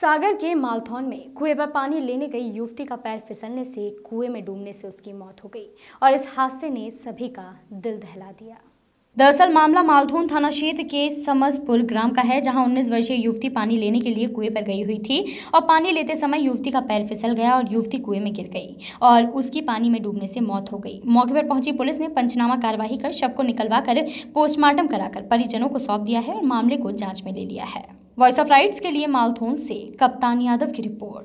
सागर के मालथौन में कुएं पर पानी लेने गई युवती का पैर फिसलने से कुएं में डूबने से उसकी मौत हो गई और इस हादसे ने सभी का दिल दहला दिया दरअसल मामला मालथौन थाना क्षेत्र के समसपुर ग्राम का है जहां 19 वर्षीय युवती पानी लेने के लिए कुएं पर गई हुई थी और पानी लेते समय युवती का पैर फिसल गया और युवती कुएं में गिर गई और उसकी पानी में डूबने से मौत हो गई मौके पर पहुंची पुलिस ने पंचनामा कार्यवाही कर शव को निकलवा कर पोस्टमार्टम कराकर परिजनों को सौंप दिया है और मामले को जाँच में ले लिया है वॉइस ऑफ राइट्स के लिए मालथोन से कप्तान यादव की रिपोर्ट